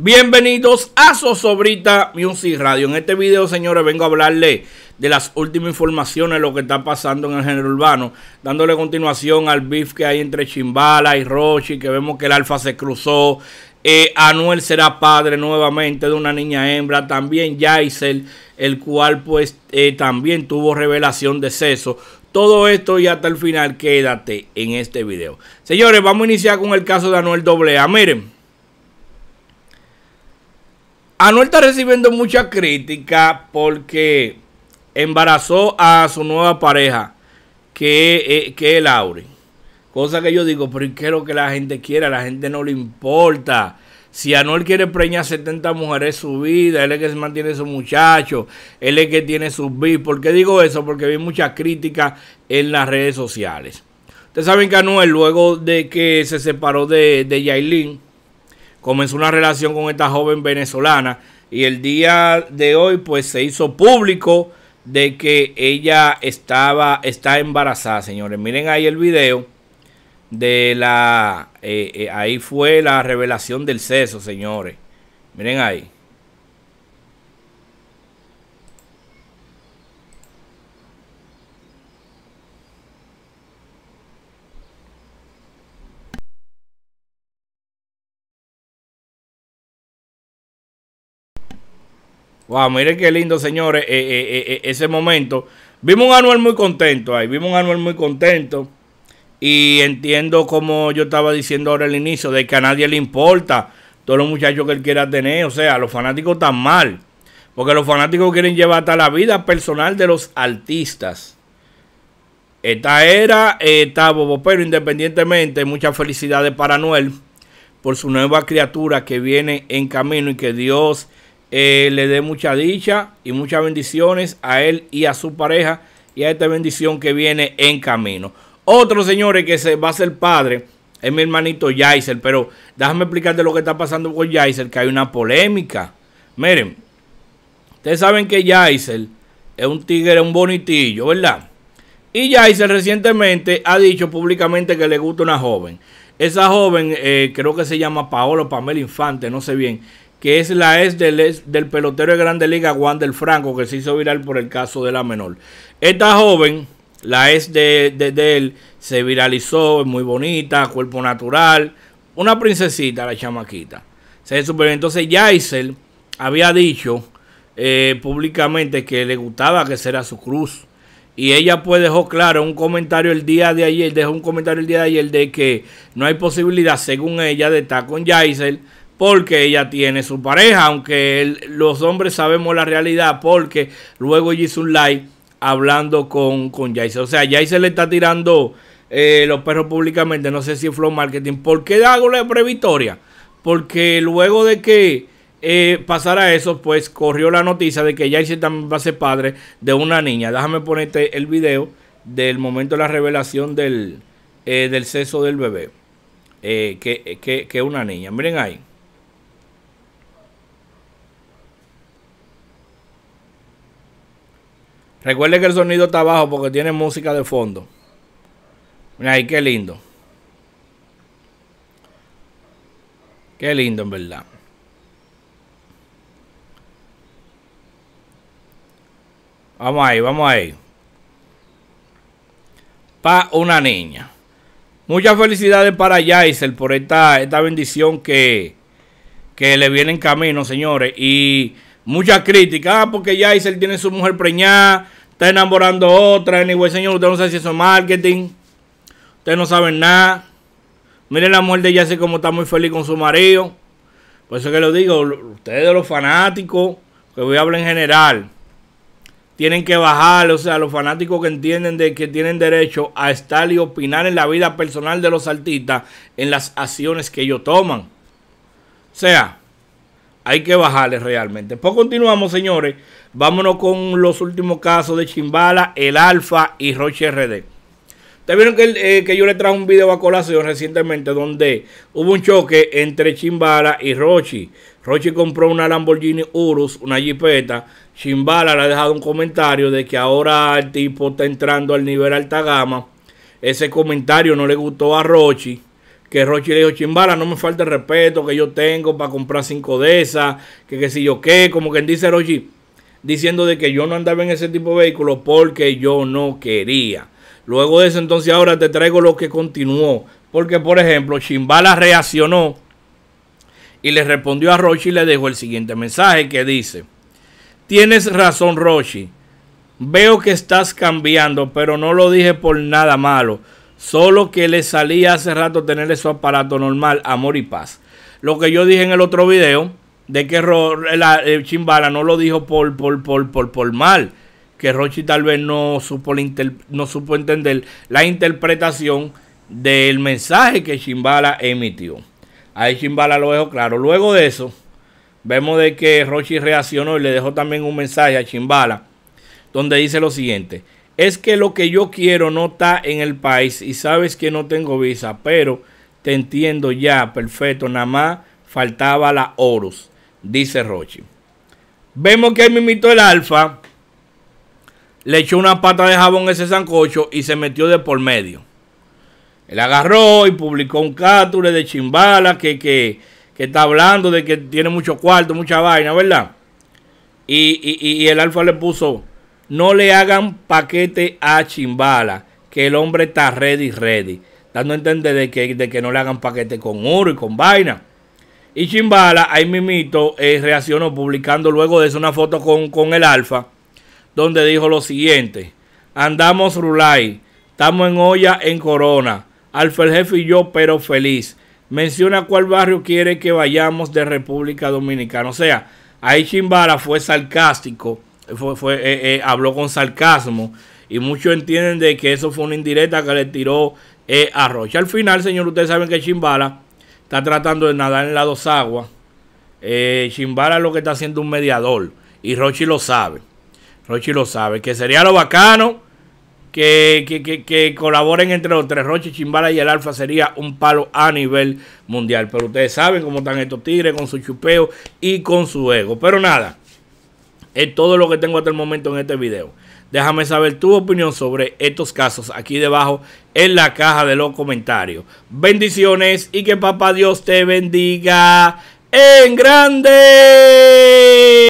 Bienvenidos a Sosobrita Music Radio. En este video, señores, vengo a hablarle de las últimas informaciones de lo que está pasando en el género urbano, dándole continuación al beef que hay entre Chimbala y Rochi, que vemos que el Alfa se cruzó. Eh, Anuel será padre nuevamente de una niña hembra. También Yaisel, el cual pues eh, también tuvo revelación de sexo. Todo esto y hasta el final, quédate en este video. Señores, vamos a iniciar con el caso de Anuel Doblea Miren. Anuel está recibiendo mucha crítica porque embarazó a su nueva pareja, que, es eh, Lauri. Cosa que yo digo, pero ¿qué es lo que la gente quiera, A la gente no le importa. Si Anuel quiere preñar 70 mujeres su vida, él es el que se mantiene su muchacho, él es el que tiene sus bis. ¿Por qué digo eso? Porque vi mucha crítica en las redes sociales. Ustedes saben que Anuel, luego de que se separó de, de Yailin, comenzó una relación con esta joven venezolana y el día de hoy pues se hizo público de que ella estaba está embarazada, señores. Miren ahí el video de la eh, eh, ahí fue la revelación del seso, señores. Miren ahí. Wow, miren qué lindo, señores, eh, eh, eh, ese momento. Vimos un Anuel muy contento ahí, vimos un Anuel muy contento. Y entiendo como yo estaba diciendo ahora al inicio, de que a nadie le importa todos los muchachos que él quiera tener. O sea, los fanáticos están mal. Porque los fanáticos quieren llevar hasta la vida personal de los artistas. Esta era está Bobo, pero independientemente, muchas felicidades para Anuel por su nueva criatura que viene en camino y que Dios eh, le dé mucha dicha y muchas bendiciones a él y a su pareja y a esta bendición que viene en camino. Otro, señores, que se va a ser padre es mi hermanito Yaiser, pero déjame explicarte lo que está pasando con Yaiser, que hay una polémica. Miren, ustedes saben que Yaiser es un tigre, un bonitillo, ¿verdad? Y Yaiser recientemente ha dicho públicamente que le gusta una joven. Esa joven, eh, creo que se llama Paola Pamela Infante, no sé bien que es la ex del, del pelotero de Grande Liga Juan del Franco, que se hizo viral por el caso de la menor. Esta joven, la ex de, él, se viralizó, es muy bonita, cuerpo natural, una princesita, la chamaquita. Se Entonces, Yaisel había dicho eh, públicamente que le gustaba que será su cruz. Y ella pues dejó claro un comentario el día de ayer, dejó un comentario el día de ayer de que no hay posibilidad, según ella, de estar con Yaisel porque ella tiene su pareja, aunque los hombres sabemos la realidad, porque luego ella hizo un live hablando con, con O sea, Jace le está tirando eh, los perros públicamente, no sé si es flow marketing. ¿Por qué hago la previctoria? Porque luego de que eh, pasara eso, pues corrió la noticia de que Jace también va a ser padre de una niña. Déjame ponerte el video del momento de la revelación del, eh, del sexo del bebé, que es que, una niña. Miren ahí. Recuerde que el sonido está bajo porque tiene música de fondo. Mira ahí, qué lindo. Qué lindo, en verdad. Vamos ahí, vamos ahí. Pa una niña. Muchas felicidades para Yaisel por esta, esta bendición que, que le viene en camino, señores. Y mucha crítica, ah, porque ya él tiene su mujer preñada, está enamorando otra, ni güey, señor, usted no sabe si eso es marketing, usted no sabe nada. Miren la mujer de Yase como está muy feliz con su marido. Por eso que lo digo, ustedes los fanáticos, que voy a hablar en general, tienen que bajar, o sea, los fanáticos que entienden de que tienen derecho a estar y opinar en la vida personal de los artistas, en las acciones que ellos toman. O sea, hay que bajarle realmente. Pues continuamos, señores. Vámonos con los últimos casos de Chimbala, el Alfa y Roche RD. Ustedes vieron eh, que, yo le traje un video a colación recientemente donde hubo un choque entre Chimbala y Rochi. Roche compró una Lamborghini Urus, una jipeta. Chimbala le ha dejado un comentario de que ahora el tipo está entrando al nivel alta gama. Ese comentario no le gustó a Rochi que Rochi le dijo, Chimbala, no me falta el respeto que yo tengo para comprar cinco de esas, que qué sé si yo qué, como quien dice Rochi, diciendo de que yo no andaba en ese tipo de vehículo porque yo no quería. Luego de eso, entonces ahora te traigo lo que continuó. Porque, por ejemplo, Chimbala reaccionó y le respondió a Rochi y le dejó el siguiente mensaje que dice, tienes razón Rochi, veo que estás cambiando, pero no lo dije por nada malo Solo que le salía hace rato tenerle su aparato normal, amor y paz. Lo que yo dije en el otro video, de que Chimbala no lo dijo por, por, por, por, por mal. Que Rochi tal vez no supo, no supo entender la interpretación del mensaje que Chimbala emitió. Ahí Chimbala lo dejó claro. Luego de eso, vemos de que Rochi reaccionó y le dejó también un mensaje a Chimbala, donde dice lo siguiente es que lo que yo quiero no está en el país y sabes que no tengo visa, pero te entiendo ya, perfecto, nada más faltaba la oros, dice Rochi. Vemos que ahí mito el alfa le echó una pata de jabón a ese sancocho y se metió de por medio. Él agarró y publicó un cátule de chimbala que, que, que está hablando de que tiene mucho cuarto, mucha vaina, ¿verdad? y, y el alfa le puso, no le hagan paquete a Chimbala, que el hombre está ready, ready. Dando a entender de que, de que no le hagan paquete con oro y con vaina. Y Chimbala, ahí mi mito, eh, reaccionó publicando luego de eso una foto con, con el Alfa, donde dijo lo siguiente. Andamos Rulay, estamos en olla en Corona. Alfa el jefe y yo, pero feliz. Menciona cuál barrio quiere que vayamos de República Dominicana. O sea, ahí Chimbala fue sarcástico fue, fue eh, eh, habló con sarcasmo. Y muchos entienden de que eso fue una indirecta que le tiró eh, a Rocha. Al final, señor, ustedes saben que Chimbala está tratando de nadar en las dos aguas. Chimbala es lo que está haciendo un mediador. Y Rochi lo sabe. Rochi lo sabe. Que sería lo bacano que, que, que, que colaboren entre los tres. Roche Chimbala y el Alfa sería un palo a nivel mundial. Pero ustedes saben cómo están estos tigres con su chupeo y con su ego. Pero nada. Es todo lo que tengo hasta el momento en este video. Déjame saber tu opinión sobre estos casos aquí debajo en la caja de los comentarios. Bendiciones y que papá Dios te bendiga en grande.